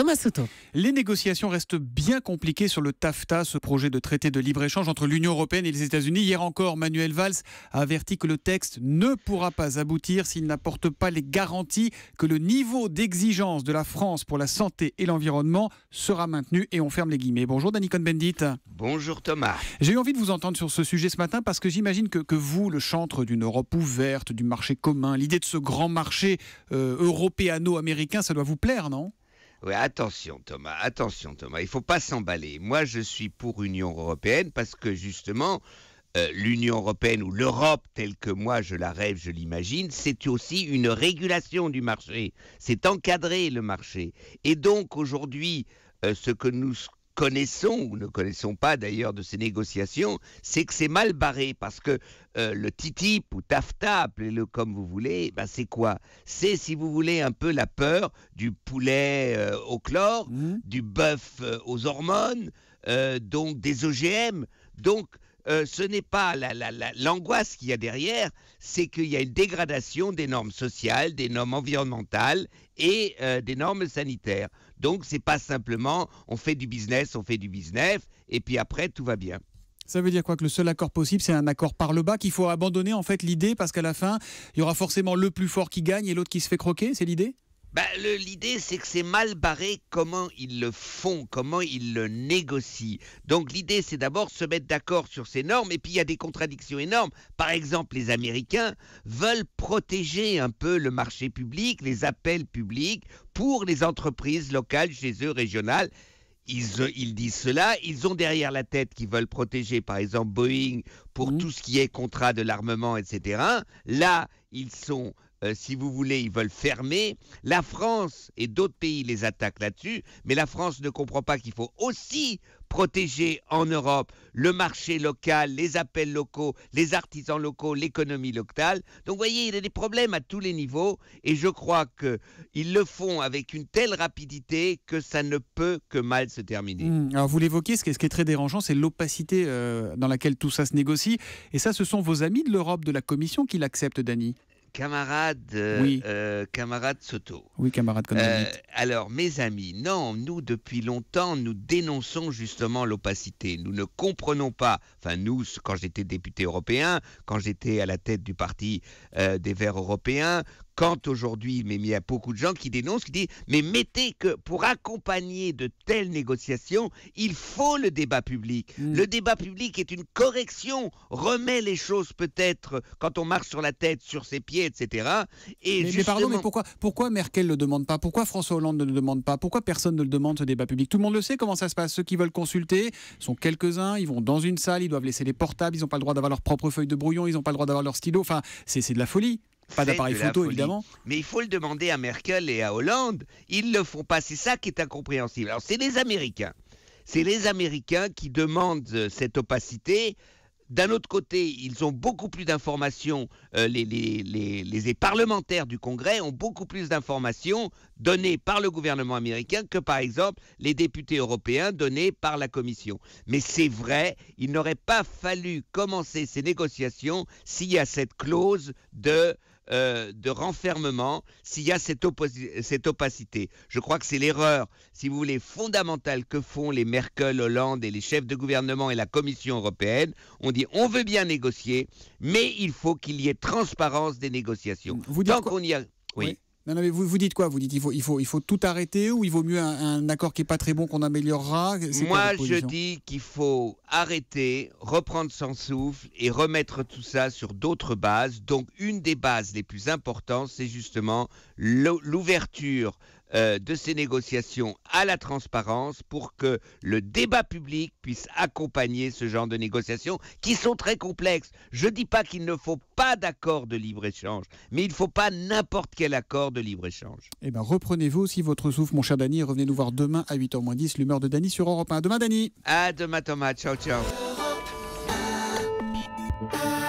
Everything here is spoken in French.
Thomas Les négociations restent bien compliquées sur le TAFTA, ce projet de traité de libre-échange entre l'Union européenne et les États-Unis. Hier encore, Manuel Valls a averti que le texte ne pourra pas aboutir s'il n'apporte pas les garanties que le niveau d'exigence de la France pour la santé et l'environnement sera maintenu. Et on ferme les guillemets. Bonjour Danny bendit Bonjour Thomas. J'ai eu envie de vous entendre sur ce sujet ce matin parce que j'imagine que, que, vous, le chantre d'une Europe ouverte, du marché commun, l'idée de ce grand marché euh, européano-américain, ça doit vous plaire, non oui, attention Thomas, attention Thomas, il ne faut pas s'emballer. Moi, je suis pour Union européenne parce que justement, euh, l'Union européenne ou l'Europe telle que moi je la rêve, je l'imagine, c'est aussi une régulation du marché. C'est encadrer le marché. Et donc aujourd'hui, euh, ce que nous connaissons ou ne connaissons pas d'ailleurs de ces négociations, c'est que c'est mal barré parce que euh, le TTIP ou TAFTA, appelez-le comme vous voulez, ben, c'est quoi C'est si vous voulez un peu la peur du poulet euh, au chlore, mmh. du bœuf euh, aux hormones, donc des OGM. Donc euh, ce n'est pas l'angoisse qu'il y a derrière, c'est qu'il y a une dégradation des normes sociales, des normes environnementales et euh, des normes sanitaires. Donc c'est pas simplement on fait du business, on fait du business, et puis après tout va bien. Ça veut dire quoi Que le seul accord possible, c'est un accord par le bas, qu'il faut abandonner en fait l'idée, parce qu'à la fin, il y aura forcément le plus fort qui gagne et l'autre qui se fait croquer, c'est l'idée bah, l'idée, c'est que c'est mal barré comment ils le font, comment ils le négocient. Donc l'idée, c'est d'abord se mettre d'accord sur ces normes, et puis il y a des contradictions énormes. Par exemple, les Américains veulent protéger un peu le marché public, les appels publics, pour les entreprises locales, chez eux, régionales. Ils, euh, disent cela, ils ont derrière la tête qu'ils veulent protéger, par exemple, Boeing pour mmh. tout ce qui est contrat de l'armement, etc. Là, ils sont euh, si vous voulez, ils veulent fermer. La France et d'autres pays les attaquent là-dessus, mais la France ne comprend pas qu'il faut aussi protéger en Europe le marché local, les appels locaux, les artisans locaux, l'économie locale. Donc vous voyez, il y a des problèmes à tous les niveaux et je crois qu'ils le font avec une telle rapidité que ça ne peut que mal se terminer. Hmm, alors vous l'évoquez, ce, qui est très dérangeant, c'est l'opacité euh, dans laquelle tout ça se négocie. Et ça, ce sont vos amis de l'Europe, de la Commission qui l'acceptent, Dany camarade, euh, euh, Soto. Oui, camarade euh, alors, mes amis, non, nous, depuis longtemps, nous dénonçons justement l'opacité. Nous ne comprenons pas, enfin, nous, quand j'étais député européen, quand j'étais à la tête du Parti des Verts européens, quand aujourd'hui, mais il y a beaucoup de gens qui dénoncent, qui disent, mais mettez que pour accompagner de telles négociations, il faut le débat public. Mm. Le débat public est une correction, remet les choses peut-être quand on marche sur la tête, sur ses pieds, etc. Et mais, justement... mais pardon, mais pourquoi, pourquoi Merkel ne le demande pas Pourquoi François Hollande ne le demande pas Pourquoi personne ne le demande ce débat public Tout le monde le sait comment ça se passe. Ceux qui veulent consulter sont quelques-uns, ils vont dans une salle, ils doivent laisser les portables, ils n'ont pas le droit d'avoir leur propre feuille de brouillon, ils n'ont pas le droit d'avoir leur stylo. Enfin, c'est de la folie. Pas d'appareil photo, évidemment. Mais il faut le demander à Merkel et à Hollande. Ils ne le font pas. C'est ça qui est incompréhensible. Alors, c'est les Américains. C'est les Américains qui demandent euh, cette opacité. D'un autre côté, ils ont beaucoup plus d'informations, euh, les, les, les, les, parlementaires du Congrès ont beaucoup plus d'informations données par le gouvernement américain que par exemple les députés européens donnés par la Commission. Mais c'est vrai, il n'aurait pas fallu commencer ces négociations s'il y a cette clause de euh, de renfermement s'il y a cette, cette opacité. Je crois que c'est l'erreur, si vous voulez, fondamentale que font les Merkel, Hollande et les chefs de gouvernement et la Commission européenne. On dit on veut bien négocier, mais il faut qu'il y ait transparence des négociations. Vous Tant y oui. Non, mais vous, vous dites quoi Vous dites il faut, il, faut, il faut tout arrêter ou il vaut mieux un, un accord qui n'est pas très bon qu'on améliorera Moi, je dis qu'il faut arrêter, reprendre son souffle et remettre tout ça sur d'autres bases. Donc une des bases les plus importantes, c'est justement l'ouverture euh, de ces négociations à la transparence pour que le débat public puisse accompagner ce genre de négociations qui sont très complexes. Je ne dis pas qu'il ne faut pas d'accord de libre-échange, mais il ne faut pas n'importe quel accord de libre-échange. Eh bien, reprenez-vous aussi votre souffle, mon cher Dany, et revenez nous voir demain à 8h 10, l'humeur de Dany sur Europe 1. demain, Dany. À demain, Thomas. Ciao. Ciao, ciao.